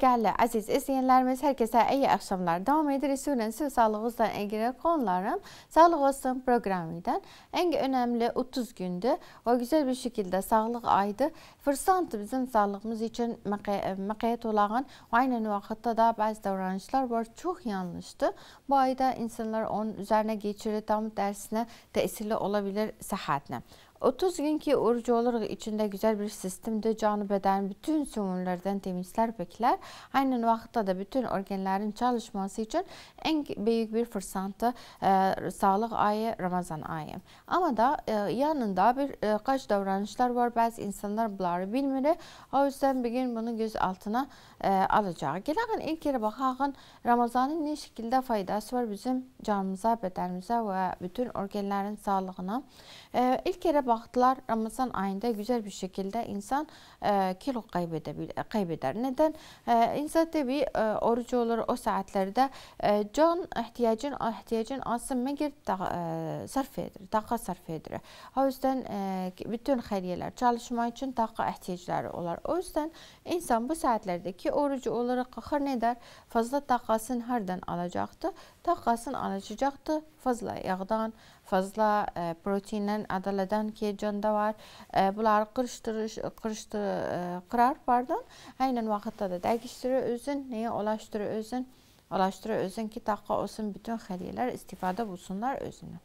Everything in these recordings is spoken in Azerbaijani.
Değerli aziz izleyenlerimiz, herkese iyi akşamlar. Devam edir Suriye'nin siz sağlığınızdan ilgili konuların Sağlık Olsun programından en önemli 30 günde ve güzel bir şekilde sağlık aydı. Fırsatı bizim sağlığımız için e, makayet olan aynı vakitte da bazı davranışlar var. Çok yanlıştı. Bu ayda insanlar onun üzerine geçirir tam dersine tesirli olabilir sıhhatine. 30 günki oruç olarak içinde güzel bir sistemde canı beden bütün sümürlerden temizler bekler. Aynı vakitte de bütün organların çalışması için en büyük bir fırsatı e, sağlık ayı Ramazan ayı. Ama da e, yanında bir e, kaç davranışlar var. Bazı insanlar bunları bilmiyor, O yüzden bir gün bunu göz altına e, alacak. Gelin ilk kere bakın Ramazanın ne şekilde faydası var bizim canımıza, bedenimize ve bütün organların sağlığına. E, ilk kere Diğer vaxtlar Ramazan ayında güzel bir şekilde insan e, kilo kaybeder. kaybeder. Neden? E, insan tabi e, orucu olur o saatlerde e, can ihtiyacın ihtiyacın aslında məgər e, sarf edir, daqa sarf edir. O yüzden e, bütün xəriyyələr çalışma üçün daqa ehtiyacları olar. O yüzden insan bu saatlerdeki orucu olarak xır ne der? Fazla daqasını hardan alacaktı? Daqasını alacaqdı fazla yağdan, fazla e, proteinden adaladan ki jonda var. E, bular qırıştırış qırıştır e, qırar pardon. Aynen vaqtda da dagishtirib o'zin, nega olashtirib o'zin, olashtirib o'zin ki taqqa olsun bütün xaliyalar istifade bo'lsinlar özünü.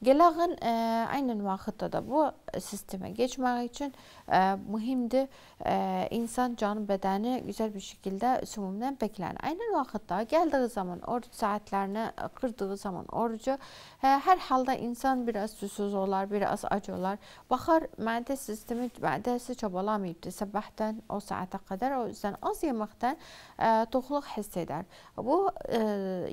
Qəlağın e, aynən vaxtda da bu sistemə keçmək üçün e, mühimdir. E, insan canı bədəni gözəl bir şəkildə sümumdan bəklənir. Aynən vaxtda gəldiyi zaman oruc saatlərini qırdığı zaman orucu e, hər halda insan biraz susuz olar, biraz ac olar. Baxar mədə sistemi, mədəsi çabalamayıbdı səbəhdən o saata qədər. O yüzdən az yeməkdən e, toxluq hiss edər. Bu e,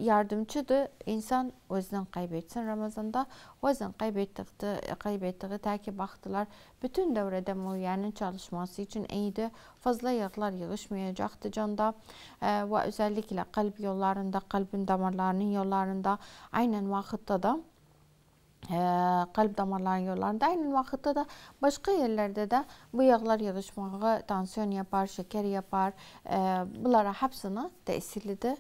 yardımçıdır. İnsan özünü qayb etsin Ramazanda. vazın kaybettikti, kaybettiği takip baktılar. Bütün dövrede muayyenin çalışması için iyiydi. Fazla yağlar yığışmayacaktı canda e, ve özellikle kalp yollarında, kalbin damarlarının yollarında aynen vakitte da kalp damarların yollarında aynı vakitte de başka yerlerde de bu yağlar yığışmağı tansiyon yapar, şeker yapar. Bunlara hepsini tesirlidir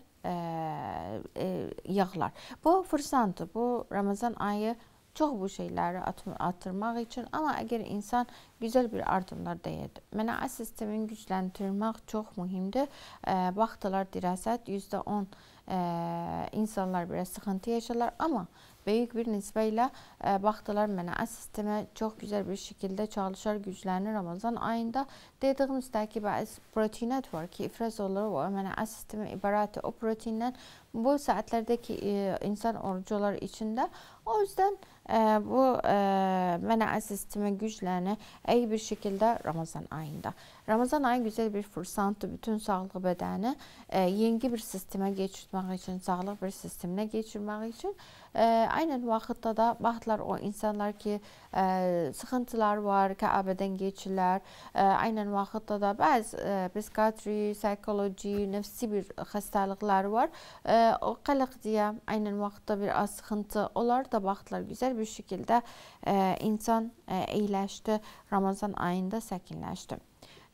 yağlar. Bu fırsatı, bu Ramazan ayı çox bu şeyləri artırmaq üçün, amma əgər insan gözəl bir addımlar dəyir. Mənə sistemin gücləndirmək çox mühümdür. Baxdılar dirasət 10% insanlar biraz sıxıntı yaşarlar, amma böyük bir nisbə ilə baxdılar mənə sistemə çox gözəl bir şəkildə çalışar, güclənir Ramazan ayında. Dediyim müstəqib proteinat var ki, ifraz olur və mənə sistemi ibarəti o proteindən bu saatlərdəki insan orucular içində. O yüzden bu e, mənə əziz istimə gücləni əyi bir şəkildə Ramazan ayında. Ramazan ayı gözəl bir fürsatdır bütün sağlıq bədəni e, yengi bir sistemə keçirmək üçün, sağlıq bir sisteminə keçirmək üçün Ə, aynən vaxtda da vaxtlar o insanlar ki, ə, e, sıxıntılar var, Kəbədən keçirlər. Ə, e, aynən vaxtda da bəzi ə, e, psikiyatri, psixoloji, nəfsi bir xəstəliklər var. Ə, o qalıq deyə aynən vaxtda bir az sıxıntı. Onlar da vaxtlar gözəl bir şəkildə ə, insan ə, iyiləşdi. Ramazan ayında səkinləşdi.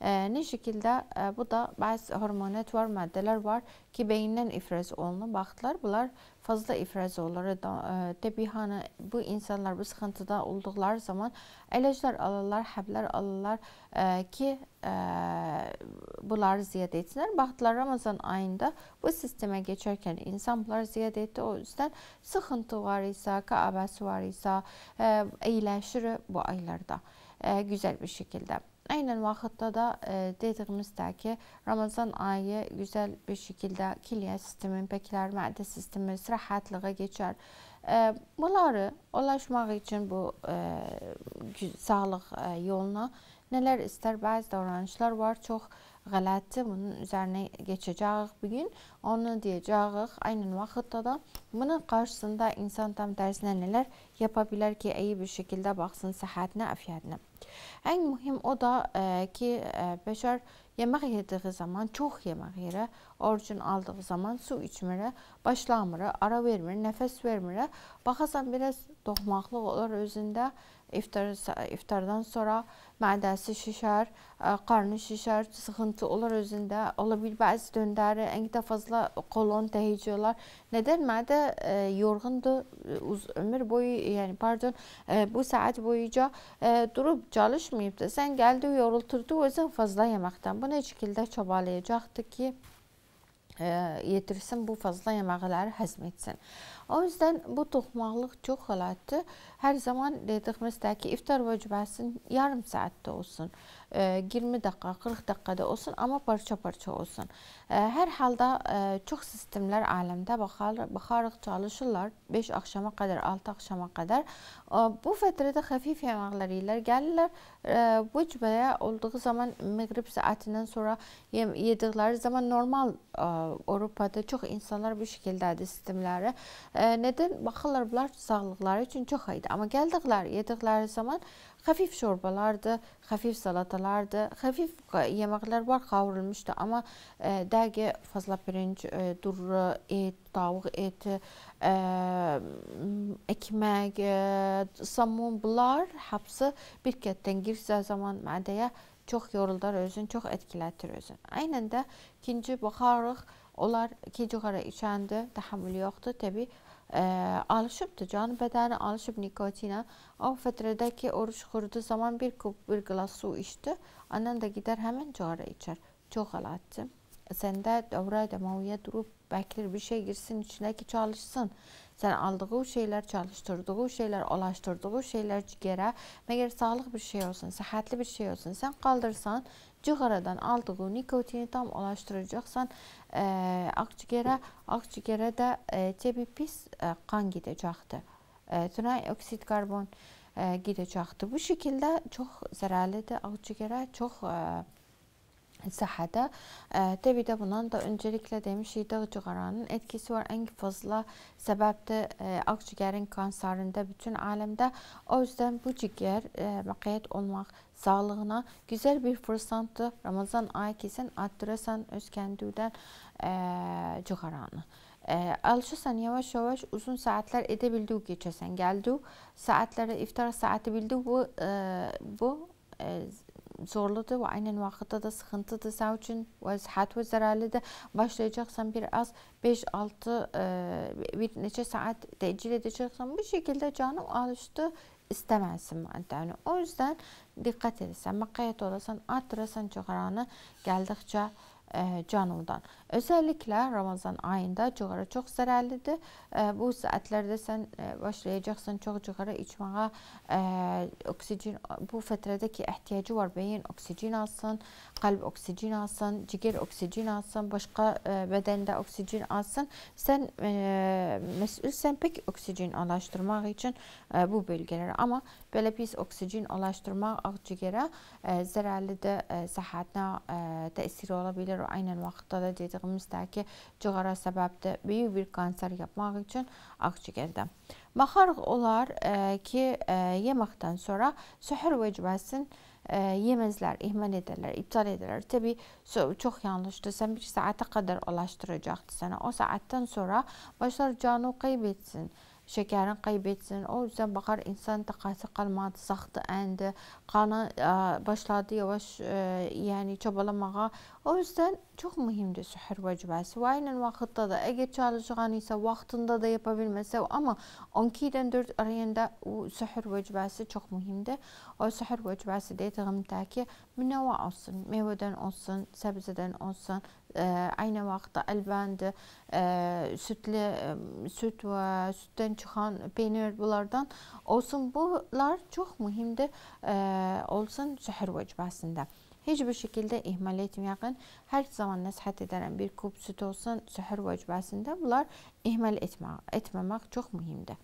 Ee, ne şekildə ee, bu da bəzi hormonatvar maddeler var ki, beyindən ifraz olunub. Vaxtlar bunlar fazla ifraz olur. Ee, e, Təbii hani bu insanlar bu sıxıntıda olduqları zaman ilaçlar alırlar, həblər alırlar e, ki, e, bunları ziyade etsinlər. Vaxtlar Ramazan ayında bu sisteme geçerken insan bunları ziyade etti O yüzden sıxıntı var ise kaabası var isə əyləşir bu aylarda güzel bir şekilde. Aynən vaxtda da e, dediyimizdəki Ramazan ayı gözəl bir şəkildə kilyə sistemi, bəklər mədə sistemi sərahətliyə keçər. E, bunları ulaşmaq üçün bu e, sağlıq yoluna Nələr istər bəzi davranışlar var, çox qələtdir. Bunun üzərinə keçəcəyik bu gün. Onu deyəcəyik. Aynı vaxtda da bunun qarşısında insan tam tərsinə nələr yapa bilər ki, iyi bir şəkildə baxsın səhhətinə, əfiyyətinə. Ən mühim o da ə, e, ki, ə, e, bəşər yemək yediyi zaman çox yemək yerə orucun aldığı zaman su içmirə, başlamırə, ara vermir, nəfəs vermirə. Baxasan biraz doğmaqlıq olur özündə. İftar iftardan sonra mədəsi şişer, karnı e, şişer, sıxıntı olur özündə. Ola bil bəzi döndəri, ən də fazla kolon təhici olar. Nədən mədə e, yorğundur e, uz, ömür boyu, yəni pardon, e, bu saat boyuca e, durub çalışmayıb da sən gəldi yorulturdu özün fazla yemekten. Bu ne şekilde çobalayacaqdı ki? yedirsin, bu fazla yeməkləri həzm etsin. O yüzdən bu toxmaqlıq çox xələtdir. Hər zaman dediyimiz də ki, iftar vəcibəsinin yarım saatda olsun. 20 dəqiqə, 40 dəqiqədə olsun, amma parça-parça olsun. E, hər halda e, çox sistemlər aləmdə baxar, baxarıq, çalışırlar 5 axşama qədər, 6 axşama qədər. E, bu fətrədə xəfif yeməklər yeyirlər, gəlirlər vəcbəyə olduğu zaman məğrib saatindən sonra yedikləri zaman normal Avropada çox insanlar bu şəkildədir sistemləri. Nədən baxırlar bunlar sağlıqları üçün çox idi. Amma gəldikləri, yedikləri zaman xəfif şorbalardır, xəfif salatalardır, xəfif yeməklər var, qavrulmuşdur, amma ə, e, dəqiq fazla pirinc, ə, e, durru, et, tavıq eti, ə, e, ekmək, ə, samun bunlar hepsi bir kətdən girsə zaman mədəyə çox yoruldar özün, çox etkilətir özün. Aynən də ikinci baxarıq, onlar ikinci qara içəndə təhammül yoxdur, təbii alışıbdı. Canı bedeni alışıp nikotina. O fetrede ki oruç kurduğu zaman bir kup bir glas su içti. Annen de gider hemen cara içer. Çok alattı. Sende devre demaviye durup bekler bir şey girsin içine ki çalışsın. Sen aldığı şeyler, çalıştırdığı şeyler, alaştırdığı şeyler ciğere. Meğer sağlık bir şey olsun, sıhhatli bir şey olsun. Sen kaldırsan cığaradan aldığı nikotini daməlaşdıracaqsan e, ağciyərə, ağciyərə də e, təbii pis e, qan gedəcəkdir. E, tünay oksid karbon e, gedəcəkdir. Bu şəkildə çox zərərlidir ağciyərə, çox e, sahədə. Təbii də bundan da öncəliklə demişik, dağ cığaranın etkisi var. Ən fazla səbəbdir akciğərin kansarında bütün aləmdə. O yüzdən bu cigər məqayyət olmaq sağlığına güzel bir fırsatdır. Ramazan ayı kesin arttırırsan öz kəndindən cığaranı. E, alışırsan yavaş yavaş uzun saatler edebildiği geçersen geldi saatleri iftar saati bildiği bu e, bu e, zorludur və aynən vaxtda da sıxıntıdır sağ üçün və səhət və zərərlidir. Başlayacaqsan bir az 5-6 bir neçə saat təcil edəcəksən. Bu şəkildə canım alışdı istəməlisin maddəni. O yüzden diqqət edirsən, məqayət olasan, atdırasan çöqəranı gəldikcə canıldan. Özəlliklə Ramazan ayında cığara çox zərərlidir. Bu saatlərdə sən başlayacaqsan çox cığara içməyə, oksigen bu fətrədə ki, ehtiyacı var beyin oksigen alsın, qalb oksigen alsın, cigər oksigen alsın, başqa bədəndə oksigen alsın. Sən məsulsən pək oksigen alaşdırmaq üçün bu bölgələrə. Amma belə pis oksigen alaşdırmaq ağciyərə zərərli də səhhətinə təsir ola bilər. Aynən vaxtda da dedik bildiyimizdəki cığara səbəbdir. Böyük bir kanser yapmaq üçün ağciyərdə. Baxarıq olar e, ki, e, yeməkdən sonra sühür vəcbəsin e, yemezler, ihmal ederler, iptal ederler. Tabi çok yanlıştı. Sen bir saate kadar ulaştıracaktı sana. O saatten sonra başlar canı kaybetsin. şəkərin qeyb etsin. O üzdən baxar insan təqası qalmadı, saxtı əndi, qanı ə, başladı yavaş, ə, yəni çobalamağa, O yüzden çok mühimdir sihir vecibesi. Ve aynen vakitte da, eğer çalışan ise vaktinde de yapabilmesi ama 12'den 4 arayında o sihir vecibesi çok mühimdir. O sihir vecibesi dediğimde ki münevva olsun, meyveden olsun, sebzeden olsun, e, aynı vaxtda əlbəndi, e, sütlü, e, süt ve sütten çıxan peynir bunlardan olsun. Bunlar çok mühimdir, e, olsun səhər vəcibəsində. Heç bir şəkildə ehmal etməyəqin. Hər zaman nəshət edərəm, bir kub süt olsun səhər vəcbəsində. Bunlar ehmal etmə, etməmək çox mühümdür.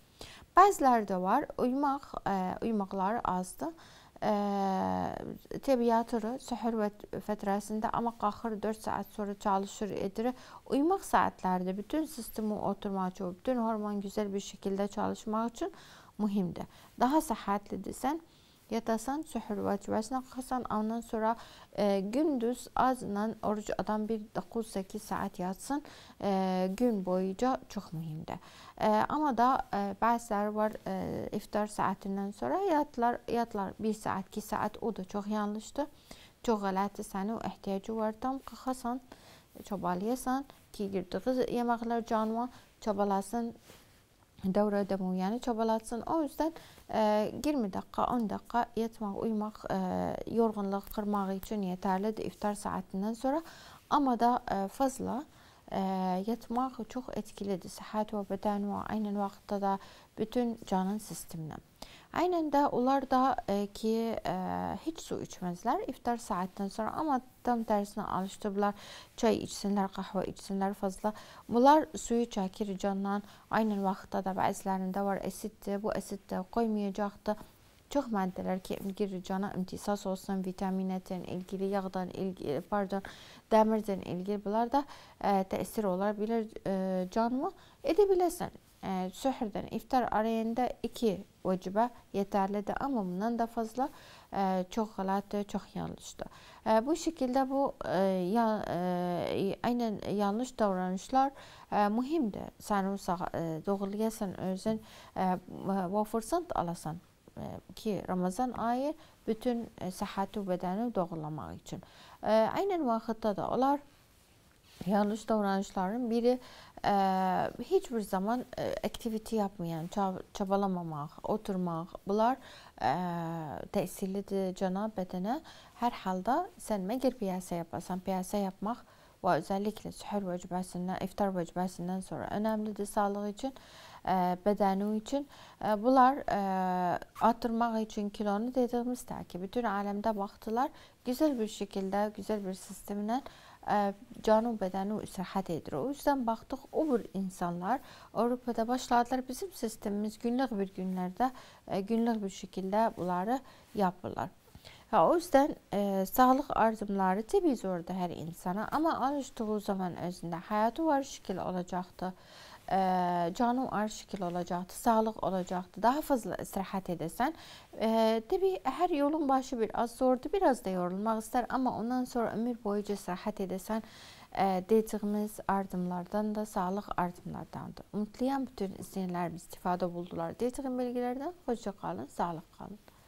Bəziləri də var, uyumaq, ə, e, uyumaqları azdır. Ə, e, təbiatı səhər fətrəsində amma qalxır 4 saat sonra çalışır edir. Uyumaq saatlərində bütün sistemi oturmaq üçün, bütün hormon gözəl bir şəkildə çalışmaq üçün mühümdür. Daha səhhətlidirsən, sən yatasan sühür vacibəsini qılasan, ondan sonra e, gündüz azla oruc adam bir 9-8 saat yatsın, e, gün boyunca çox mühimdir. E, amma da e, bəziləri var e, iftar saatindən sonra yatlar, yatlar 1 saat, 2 saat, o da çox yanlışdır. Çox qələtdir, sənə o ehtiyacı var, tam qalxasan, çabalayasan ki, girdiği yeməklər canıma çabalasın, dövrə də müəyyəni çabalatsın. O üzdən ə, e, 20 dəqiqə, 10 dəqiqə yatmaq, uyumaq, ə, e, yorğunluq qırmaq üçün yetərlidir iftar saatindən sonra. Amma da ə, e, fazla ə, yatmaq çox etkilidir səhhət və bədən və eyni vaxtda da bütün canın sisteminə. Aynən də onlar da e, ki, e, heç su içməzlər iftar saatdan sonra, amma tam tərsinə alışdırıblar. Çay içsinlər, qəhvə içsinlər fazla. Bunlar suyu çəkir candan. Aynən vaxtda da bəzilərində var əsitdir, bu əsitdir, qoymayacaqdır çox maddələr ki, girincana imtisas olsun, vitaminədən ilgili, yağdan ilgili, pardon, dəmirdən ilgili bunlar da ə, e, təsir ola bilər ə, e, canıma. Edə biləsən, ə, e, söhrdən iftar arayında 2 vacibə yetərlidir, amma bundan da fazla ə, e, çox xələtdir, çox yanlışdır. Ə, e, bu şəkildə bu ə, e, ya, ə, aynən yanlış davranışlar ə, mühimdir. Sən uşaq doğulğasan özün ə, və fürsət alasan ə, ki, Ramazan ayı bütün səhhəti və bədəni doğrulamaq üçün. Ə, aynən vaxtda da onlar yanlış davranışların biri ə, e, heç bir zaman ə, e, aktivite yapmayan, çab çabalamamaq, oturmaq, bunlar ə, e, təsirlidir cana bədənə. Hər halda sən məgər piyasa yapasan, piyasa yapmaq və özəlliklə səhər vəcibəsindən, iftar vəcibəsindən sonra önəmlidir sağlıq üçün, ə, bədəni üçün. Ə, bunlar ə, artırmaq üçün kilonu dediyimiz təki bütün aləmdə baxdılar, gözəl bir şəkildə, gözəl bir sistemlə cənub bədəni səyahət edir. O yüzden baxdıq o bir insanlar Avropada başladılar. Bizim sistemimiz günlük bir günlərdə günlük bir şəkildə bunları yapırlar. Ha, hə, o yüzden e, sağlık arzumları tabii zordu her insana ama alıştığı zaman özünde hayatı var şekil olacaktı ə, canım ar şəkil olacaqdı, sağlıq olacaqdı. Daha fazla istirahət edəsən, ə, təbii hər yolun başı bir az zordur, biraz da yorulmaq istər, amma ondan sonra ömür boyuca istirahət edəsən, ə, dediyimiz ardımlardan da sağlıq ardımlardandır. Umutlayam bütün izləyənlərimiz istifadə buldular. Dediyim bilgilərdən xoşça qalın, sağlıq qalın.